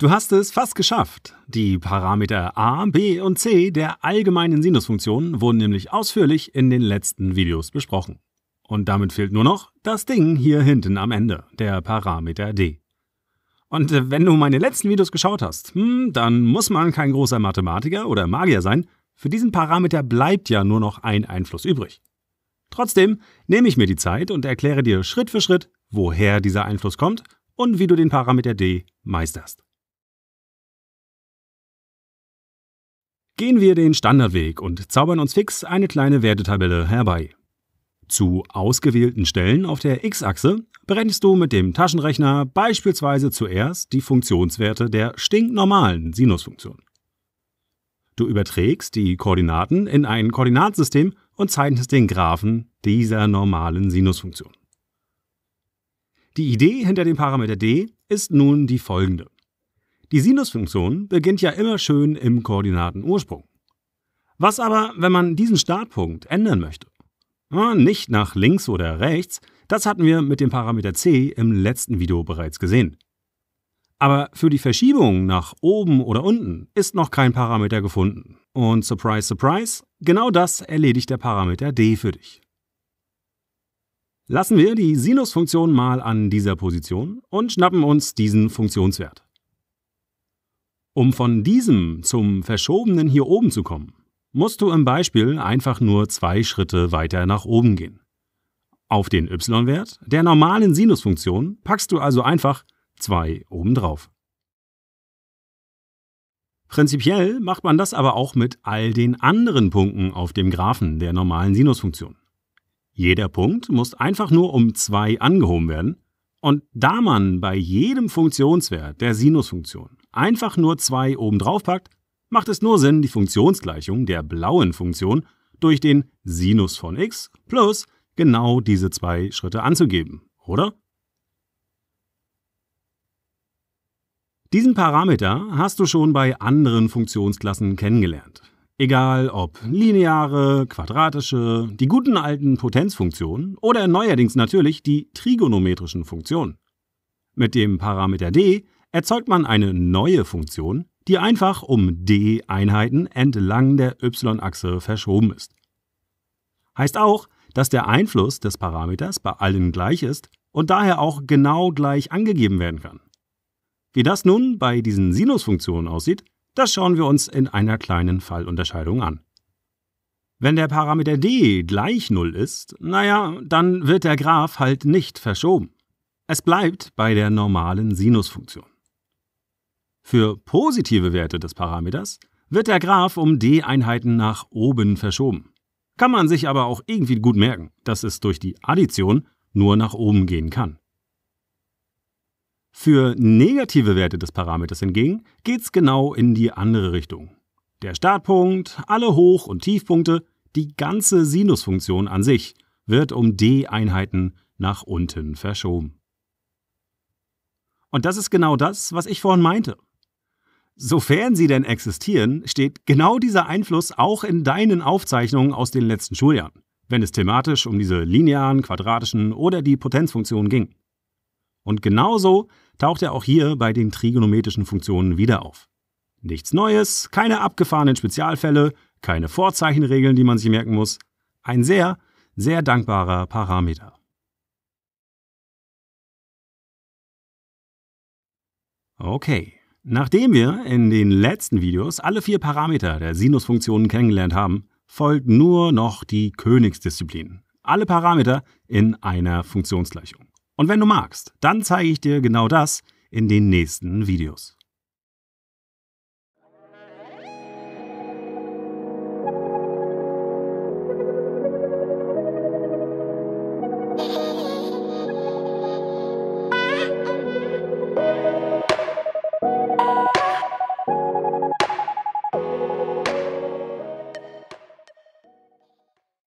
Du hast es fast geschafft. Die Parameter a, b und c der allgemeinen Sinusfunktion wurden nämlich ausführlich in den letzten Videos besprochen. Und damit fehlt nur noch das Ding hier hinten am Ende, der Parameter d. Und wenn du meine letzten Videos geschaut hast, hm, dann muss man kein großer Mathematiker oder Magier sein, für diesen Parameter bleibt ja nur noch ein Einfluss übrig. Trotzdem nehme ich mir die Zeit und erkläre dir Schritt für Schritt, woher dieser Einfluss kommt und wie du den Parameter d meisterst. Gehen wir den Standardweg und zaubern uns fix eine kleine Wertetabelle herbei. Zu ausgewählten Stellen auf der x-Achse berechnest du mit dem Taschenrechner beispielsweise zuerst die Funktionswerte der stinknormalen Sinusfunktion. Du überträgst die Koordinaten in ein Koordinatsystem und zeichnest den Graphen dieser normalen Sinusfunktion. Die Idee hinter dem Parameter d ist nun die folgende. Die Sinusfunktion beginnt ja immer schön im Koordinatenursprung. Was aber, wenn man diesen Startpunkt ändern möchte? nicht nach links oder rechts, das hatten wir mit dem Parameter c im letzten Video bereits gesehen. Aber für die Verschiebung nach oben oder unten ist noch kein Parameter gefunden. Und surprise, surprise, genau das erledigt der Parameter d für dich. Lassen wir die Sinusfunktion mal an dieser Position und schnappen uns diesen Funktionswert. Um von diesem zum Verschobenen hier oben zu kommen, musst du im Beispiel einfach nur zwei Schritte weiter nach oben gehen. Auf den y-Wert der normalen Sinusfunktion packst du also einfach 2 obendrauf. Prinzipiell macht man das aber auch mit all den anderen Punkten auf dem Graphen der normalen Sinusfunktion. Jeder Punkt muss einfach nur um 2 angehoben werden und da man bei jedem Funktionswert der Sinusfunktion einfach nur 2 obendrauf packt, macht es nur Sinn, die Funktionsgleichung der blauen Funktion durch den Sinus von x plus genau diese zwei Schritte anzugeben, oder? Diesen Parameter hast du schon bei anderen Funktionsklassen kennengelernt. Egal ob lineare, quadratische, die guten alten Potenzfunktionen oder neuerdings natürlich die trigonometrischen Funktionen. Mit dem Parameter d erzeugt man eine neue Funktion, die einfach um d Einheiten entlang der y-Achse verschoben ist. Heißt auch, dass der Einfluss des Parameters bei allen gleich ist und daher auch genau gleich angegeben werden kann. Wie das nun bei diesen Sinusfunktionen aussieht, das schauen wir uns in einer kleinen Fallunterscheidung an. Wenn der Parameter d gleich 0 ist, naja, dann wird der Graph halt nicht verschoben. Es bleibt bei der normalen Sinusfunktion. Für positive Werte des Parameters wird der Graph um d-Einheiten nach oben verschoben. Kann man sich aber auch irgendwie gut merken, dass es durch die Addition nur nach oben gehen kann. Für negative Werte des Parameters hingegen geht es genau in die andere Richtung. Der Startpunkt, alle Hoch- und Tiefpunkte, die ganze Sinusfunktion an sich wird um d-Einheiten nach unten verschoben. Und das ist genau das, was ich vorhin meinte. Sofern sie denn existieren, steht genau dieser Einfluss auch in deinen Aufzeichnungen aus den letzten Schuljahren, wenn es thematisch um diese linearen, quadratischen oder die Potenzfunktionen ging. Und genauso taucht er auch hier bei den trigonometrischen Funktionen wieder auf. Nichts Neues, keine abgefahrenen Spezialfälle, keine Vorzeichenregeln, die man sich merken muss. Ein sehr, sehr dankbarer Parameter. Okay, nachdem wir in den letzten Videos alle vier Parameter der Sinusfunktionen kennengelernt haben, folgt nur noch die Königsdisziplin. Alle Parameter in einer Funktionsgleichung. Und wenn du magst, dann zeige ich dir genau das in den nächsten Videos.